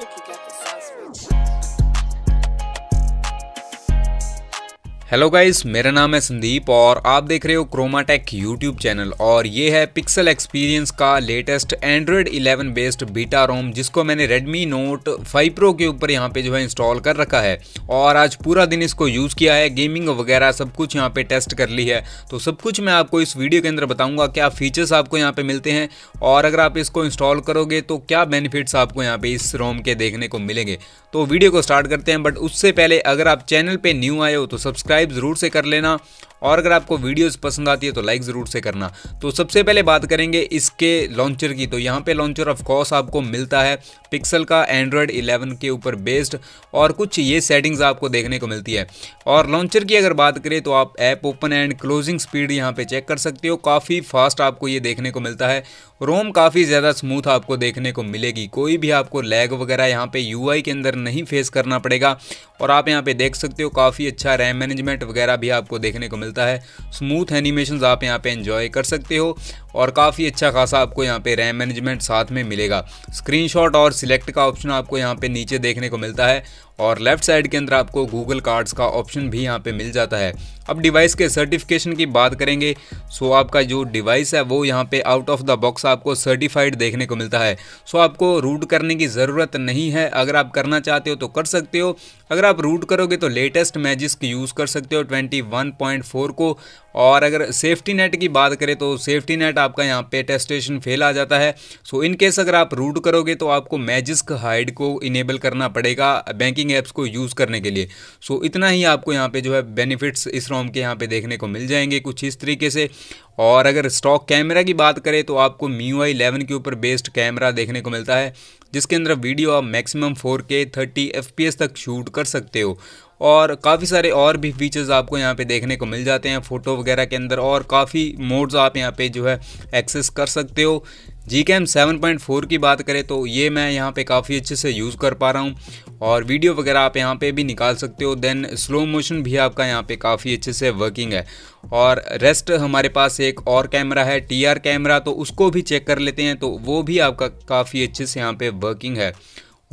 you got get the sauce for hello guys मेरा नाम है संदीप और आप देख रहे हो क्रोमाटेक यूट्यूब चैनल और ये है पिक्सल एक्सपीरियंस का latest Android 11 based beta ROM जिसको मैंने रेडमी नोट 5 प्रो के ऊपर यहाँ पे जो है इंस्टॉल कर रखा है और आज पूरा दिन इसको यूज़ किया है गेमिंग वगैरह सब कुछ यहाँ पर टेस्ट कर ली है तो सब कुछ मैं आपको इस वीडियो के अंदर बताऊँगा क्या फ़ीचर्स आपको यहाँ पर मिलते हैं और अगर आप इसको इंस्टॉल करोगे तो क्या बेनिफिट्स आपको यहाँ पर इस रोम के देखने को मिलेंगे तो वीडियो को स्टार्ट करते हैं बट उससे पहले अगर आप चैनल पर न्यू आए हो तो सब्सक्राइब सब्सक्राइब ज़रूर से कर लेना और अगर आपको वीडियोस पसंद आती है तो लाइक ज़रूर से करना तो सबसे पहले बात करेंगे इसके लॉन्चर की तो यहाँ पे लॉन्चर ऑफ कोर्स आपको मिलता है पिक्सल का एंड्रॉयड 11 के ऊपर बेस्ड और कुछ ये सेटिंग्स आपको देखने को मिलती है और लॉन्चर की अगर बात करें तो आप app open and closing speed यहाँ पे चेक कर सकते हो काफ़ी फास्ट आपको ये देखने को मिलता है रोम काफ़ी ज़्यादा स्मूथ आपको देखने को मिलेगी कोई भी आपको लैग वगैरह यहाँ पे यू के अंदर नहीं फेस करना पड़ेगा और आप यहाँ पे देख सकते हो काफ़ी अच्छा रैम मैनेजमेंट वगैरह भी आपको देखने को मिल मिलता है स्मूथ एनिमेशन आप यहाँ पे एंजॉय कर सकते हो और काफ़ी अच्छा खासा आपको यहाँ पे रैम मैनेजमेंट साथ में मिलेगा स्क्रीनशॉट और सिलेक्ट का ऑप्शन आपको यहाँ पे नीचे देखने को मिलता है और लेफ्ट साइड के अंदर आपको गूगल कार्ड्स का ऑप्शन भी यहाँ पे मिल जाता है अब डिवाइस के सर्टिफिकेशन की बात करेंगे सो आपका जो डिवाइस है वो यहाँ पे आउट ऑफ द बॉक्स आपको सर्टिफाइड देखने को मिलता है सो आपको रूट करने की ज़रूरत नहीं है अगर आप करना चाहते हो तो कर सकते हो अगर आप रूट करोगे तो लेटेस्ट मैजिस्क यूज़ कर सकते हो ट्वेंटी को और अगर सेफ्टी नेट की बात करें तो सेफ्टी नेट आपका यहाँ पे टेस्टेशन फेल आ जाता है सो इन केस अगर आप रूट करोगे तो आपको मैजिस्क हाइड को इनेबल करना पड़ेगा बैंकिंग ऐप्स को यूज़ करने के लिए सो इतना ही आपको यहाँ पे जो है बेनिफिट्स इस रोम के यहाँ पे देखने को मिल जाएंगे कुछ इस तरीके से और अगर स्टॉक कैमरा की बात करें तो आपको म्यू आई इलेवन के ऊपर बेस्ड कैमरा देखने को मिलता है जिसके अंदर वीडियो आप मैक्सिमम 4K 30 FPS तक शूट कर सकते हो और काफ़ी सारे और भी फीचर्स आपको यहाँ पे देखने को मिल जाते हैं फ़ोटो वगैरह के अंदर और काफ़ी मोड्स आप यहाँ पे जो है एक्सेस कर सकते हो जी के सेवन पॉइंट फोर की बात करें तो ये मैं यहाँ पे काफ़ी अच्छे से यूज़ कर पा रहा हूँ और वीडियो वगैरह आप यहाँ पे भी निकाल सकते हो देन स्लो मोशन भी आपका यहाँ पे काफ़ी अच्छे से वर्किंग है और रेस्ट हमारे पास एक और कैमरा है टी आर कैमरा तो उसको भी चेक कर लेते हैं तो वो भी आपका काफ़ी अच्छे से यहाँ पर वर्किंग है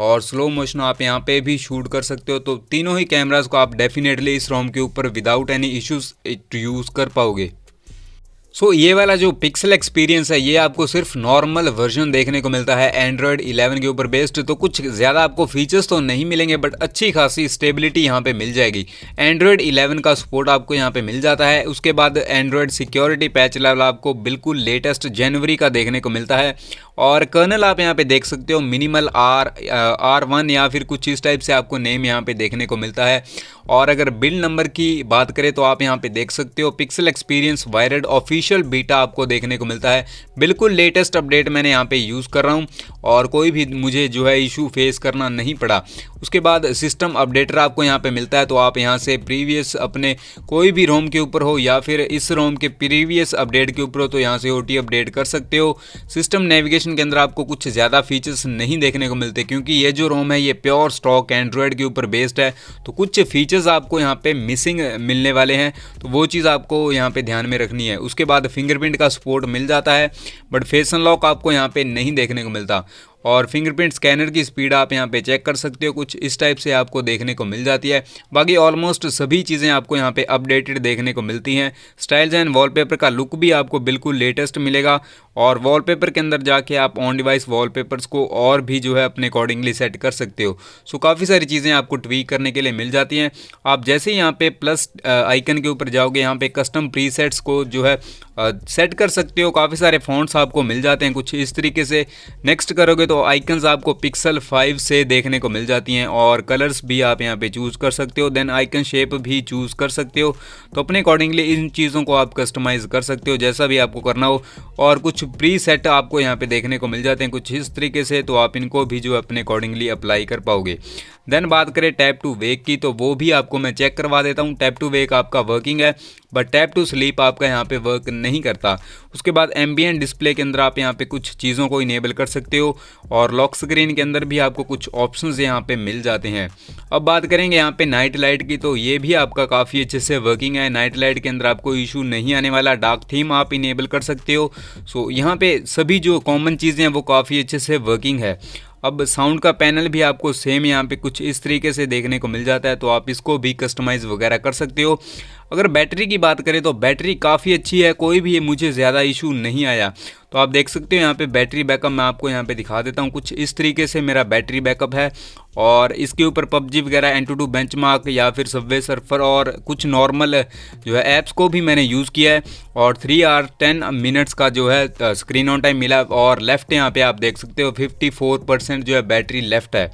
और स्लो मोशन आप यहाँ पे भी शूट कर सकते हो तो तीनों ही कैमरास को आप डेफिनेटली इस रोम के ऊपर विदाउट एनी इश्यूज यूज़ कर पाओगे सो so, ये वाला जो पिक्सल एक्सपीरियंस है ये आपको सिर्फ नॉर्मल वर्जन देखने को मिलता है एंड्रॉयड 11 के ऊपर बेस्ड तो कुछ ज़्यादा आपको फीचर्स तो नहीं मिलेंगे बट अच्छी खासी स्टेबिलिटी यहाँ पे मिल जाएगी एंड्रॉयड 11 का सपोर्ट आपको यहाँ पे मिल जाता है उसके बाद एंड्रॉयड सिक्योरिटी पैच लेवल आपको बिल्कुल लेटेस्ट जनवरी का देखने को मिलता है और कर्नल आप यहाँ पे देख सकते हो मिनिमल आर आर वन या फिर कुछ इस टाइप से आपको नेम यहाँ पे देखने को मिलता है और अगर बिल नंबर की बात करें तो आप यहाँ पे देख सकते हो Pixel Experience wired office official beta आपको देखने को मिलता है बिल्कुल लेटेस्ट अपडेट मैंने यहाँ पे यूज़ कर रहा हूँ और कोई भी मुझे जो है इशू फेस करना नहीं पड़ा उसके बाद सिस्टम अपडेटर आपको यहाँ पे मिलता है तो आप यहाँ से प्रीवियस अपने कोई भी रोम के ऊपर हो या फिर इस रोम के प्रीवियस अपडेट के ऊपर हो तो यहाँ से ओ अपडेट कर सकते हो सिस्टम नेविगेशन के अंदर आपको कुछ ज़्यादा फीचर्स नहीं देखने को मिलते क्योंकि ये जो रोम है ये प्योर स्टॉक एंड्रॉयड के ऊपर बेस्ड है तो कुछ फीचर्स आपको यहाँ पे मिसिंग मिलने वाले हैं तो वो चीज़ आपको यहाँ पर ध्यान में रखनी है उसके बाद बाद फिंगरप्रिंट का सपोर्ट मिल जाता है बट फेस अनलॉक आपको यहाँ पे नहीं देखने को मिलता और फिंगरप्रिंट स्कैनर की स्पीड आप यहाँ पे चेक कर सकते हो कुछ इस टाइप से आपको देखने को मिल जाती है बाकी ऑलमोस्ट सभी चीज़ें आपको यहाँ पे अपडेटेड देखने को मिलती हैं स्टाइल्स एंड वॉलपेपर का लुक भी आपको बिल्कुल लेटेस्ट मिलेगा और वॉलपेपर के अंदर जाके आप ऑन डिवाइस वॉलपेपर्स को और भी जो है अपने अकॉर्डिंगली सेट कर सकते हो सो काफ़ी सारी चीज़ें आपको ट्वीक करने के लिए मिल जाती हैं आप जैसे यहाँ पे प्लस आइकन uh, के ऊपर जाओगे यहाँ पे कस्टम प्रीसेट्स को जो है सेट uh, कर सकते हो काफ़ी सारे फ़ॉन्ट्स आपको मिल जाते हैं कुछ इस तरीके से नेक्स्ट करोगे तो आइकन्स आपको पिक्सल फाइव से देखने को मिल जाती हैं और कलर्स भी आप यहाँ पर चूज़ कर सकते हो देन आइकन शेप भी चूज़ कर सकते हो तो अपने अकॉर्डिंगली इन चीज़ों को आप कस्टमाइज़ कर सकते हो जैसा भी आपको करना हो और कुछ प्री सेट आपको यहाँ पे देखने को मिल जाते हैं कुछ इस तरीके से तो आप इनको भी जो अपने अकॉर्डिंगली अप्लाई कर पाओगे देन बात करें टैप टू वेक की तो वो भी आपको मैं चेक करवा देता हूँ टैप टू वेक आपका वर्किंग है बट टैप टू स्लीप आपका यहाँ पे वर्क नहीं करता उसके बाद एम्बियन डिस्प्ले के अंदर आप यहाँ पे कुछ चीज़ों को इनेबल कर सकते हो और लॉक स्क्रीन के अंदर भी आपको कुछ ऑप्शन यहाँ पे मिल जाते हैं अब बात करेंगे यहाँ पे नाइट लाइट की तो ये भी आपका काफ़ी अच्छे से वर्किंग है नाइट लाइट के अंदर आपको इशू नहीं आने वाला डार्क थीम आप इनेबल कर सकते हो सो यहाँ पे सभी जो कॉमन चीज़ें हैं वो काफ़ी अच्छे से वर्किंग है अब साउंड का पैनल भी आपको सेम यहाँ पे कुछ इस तरीके से देखने को मिल जाता है तो आप इसको भी कस्टमाइज़ वगैरह कर सकते हो अगर बैटरी की बात करें तो बैटरी काफ़ी अच्छी है कोई भी मुझे ज़्यादा इशू नहीं आया तो आप देख सकते हो यहाँ पे बैटरी बैकअप मैं आपको यहाँ पे दिखा देता हूँ कुछ इस तरीके से मेरा बैटरी बैकअप है और इसके ऊपर पबजी वगैरह एन टू टू बेंच या फिर सबवे सर्फर और कुछ नॉर्मल जो है ऐप्स को भी मैंने यूज़ किया है और थ्री आर टेन मिनट्स का जो है स्क्रीन ऑन टाइम मिला और लेफ़्ट यहाँ पे आप देख सकते हो 54 परसेंट जो है बैटरी लेफ़्ट है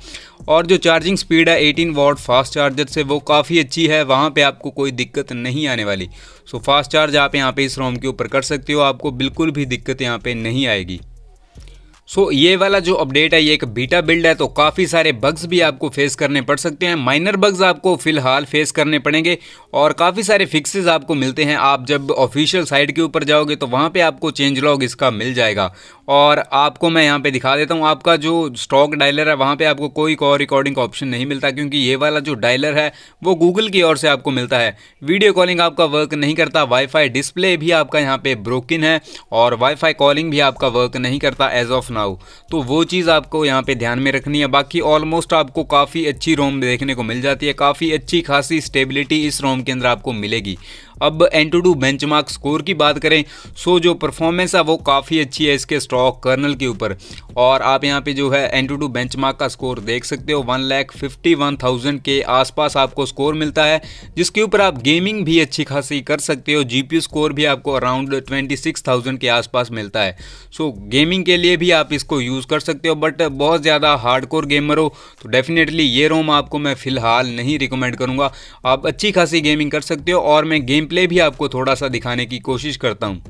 और जो चार्जिंग स्पीड है 18 वॉट फास्ट चार्जर से वो काफ़ी अच्छी है वहाँ पर आपको कोई दिक्कत नहीं आने वाली सो फास्ट चार्ज आप यहाँ पे इस रोम के ऊपर कर सकते हो आपको बिल्कुल भी दिक्कत यहाँ पे नहीं आएगी सो so, ये वाला जो अपडेट है ये एक बीटा बिल्ड है तो काफ़ी सारे बग्स भी आपको फेस करने पड़ सकते हैं माइनर बग्स आपको फिलहाल फेस करने पड़ेंगे और काफ़ी सारे फिक्सेस आपको मिलते हैं आप जब ऑफिशियल साइट के ऊपर जाओगे तो वहाँ पे आपको चेंज लॉग इसका मिल जाएगा और आपको मैं यहाँ पे दिखा देता हूँ आपका जो स्टॉक डायलर है वहाँ पर आपको कोई कॉल रिकॉर्डिंग का ऑप्शन नहीं मिलता क्योंकि ये वाला जो डायलर है वो गूगल की ओर से आपको मिलता है वीडियो कॉलिंग आपका वर्क नहीं करता वाईफाई डिस्प्ले भी आपका यहाँ पर ब्रोकिन है और वाईफाई कॉलिंग भी आपका वर्क नहीं करता एज ऑफ ना हो तो वो चीज़ आपको यहाँ पे ध्यान में रखनी है बाकी ऑलमोस्ट आपको काफ़ी अच्छी रोम देखने को मिल जाती है काफ़ी अच्छी खासी स्टेबिलिटी इस रोम के अंदर आपको मिलेगी अब AnTuTu bench score की बात करें सो जो परफॉर्मेंस है वो काफ़ी अच्छी है इसके स्टॉक कर्नल के ऊपर और आप यहाँ पे जो है एन टू टू बेंच का स्कोर देख सकते हो one lakh fifty one thousand के आसपास आपको स्कोर मिलता है जिसके ऊपर आप गेमिंग भी अच्छी खासी कर सकते हो जी स्कोर भी आपको अराउंड ट्वेंटी सिक्स थाउजेंड के आसपास मिलता है सो गेमिंग के लिए भी आप इसको यूज़ कर सकते हो बट बहुत ज़्यादा हार्डकोर गेमर हो तो डेफिनेटली ये रोम आपको मैं फ़िलहाल नहीं रिकमेंड करूँगा आप अच्छी खासी गेमिंग कर सकते हो और मैं गेम गेम प्ले भी आपको थोड़ा सा दिखाने की कोशिश करता हूँ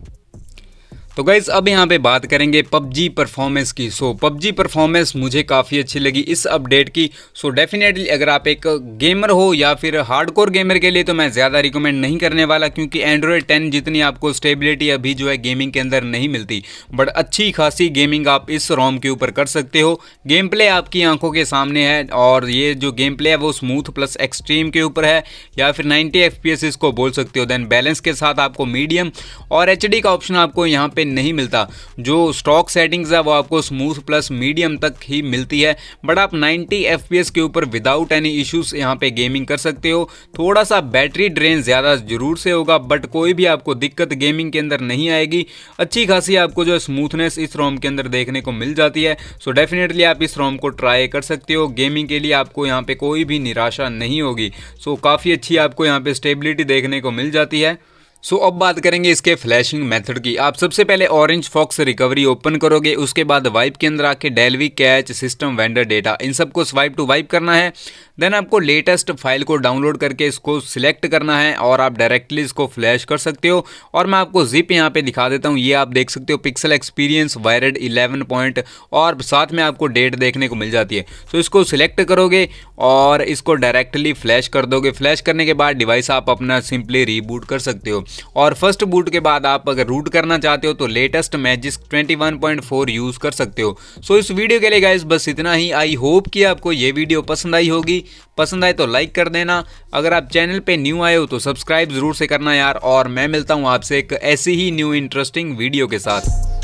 तो गाइज़ अब यहाँ पे बात करेंगे पबजी परफॉर्मेंस की सो पबजी परफॉर्मेंस मुझे काफ़ी अच्छी लगी इस अपडेट की सो so, डेफिनेटली अगर आप एक गेमर हो या फिर हार्डकोर गेमर के लिए तो मैं ज़्यादा रिकमेंड नहीं करने वाला क्योंकि एंड्रॉयड टेन जितनी आपको स्टेबिलिटी अभी जो है गेमिंग के अंदर नहीं मिलती बट अच्छी खासी गेमिंग आप इस रोम के ऊपर कर सकते हो गेम प्ले आपकी आंखों के सामने है और ये जो गेम प्ले है वो स्मूथ प्लस एक्सट्रीम के ऊपर है या फिर नाइन्टी एफ इसको बोल सकते हो देन बैलेंस के साथ आपको मीडियम और एच का ऑप्शन आपको यहाँ पर पे नहीं मिलता जो स्टॉक सेटिंग्स है वो आपको स्मूथ प्लस मीडियम तक ही मिलती है बट आप 90 एफ के ऊपर विदाउट एनी इश्यूज यहाँ पे गेमिंग कर सकते हो थोड़ा सा बैटरी ड्रेन ज़्यादा ज़रूर से होगा बट कोई भी आपको दिक्कत गेमिंग के अंदर नहीं आएगी अच्छी खासी आपको जो स्मूथनेस इस रोम के अंदर देखने को मिल जाती है सो so डेफिनेटली आप इस रोम को ट्राई कर सकते हो गेमिंग के लिए आपको यहाँ पे कोई भी निराशा नहीं होगी सो so, काफ़ी अच्छी आपको यहाँ पे स्टेबिलिटी देखने को मिल जाती है सो so, अब बात करेंगे इसके फ्लैशिंग मेथड की आप सबसे पहले ऑरेंज फॉक्स रिकवरी ओपन करोगे उसके बाद वाइप के अंदर आके Dalvik cache system vendor data इन सबको स्वाइप टू वाइप करना है देन आपको लेटेस्ट फाइल को डाउनलोड करके इसको सिलेक्ट करना है और आप डायरेक्टली इसको फ्लैश कर सकते हो और मैं आपको जिप यहाँ पे दिखा देता हूँ ये आप देख सकते हो Pixel Experience wired eleven point और साथ में आपको डेट देखने को मिल जाती है तो इसको सिलेक्ट करोगे और इसको डायरेक्टली फ्लैश कर दोगे फ्लैश करने के बाद डिवाइस आप अपना सिंपली रीबूट कर सकते हो और फर्स्ट बूट के बाद आप अगर रूट करना चाहते हो तो लेटेस्ट मैजिस 21.4 यूज़ कर सकते हो सो इस वीडियो के लिए गाइज बस इतना ही आई होप कि आपको ये वीडियो पसंद आई होगी पसंद आए तो लाइक कर देना अगर आप चैनल पे न्यू आए हो तो सब्सक्राइब ज़रूर से करना यार और मैं मिलता हूँ आपसे एक ऐसी ही न्यू इंटरेस्टिंग वीडियो के साथ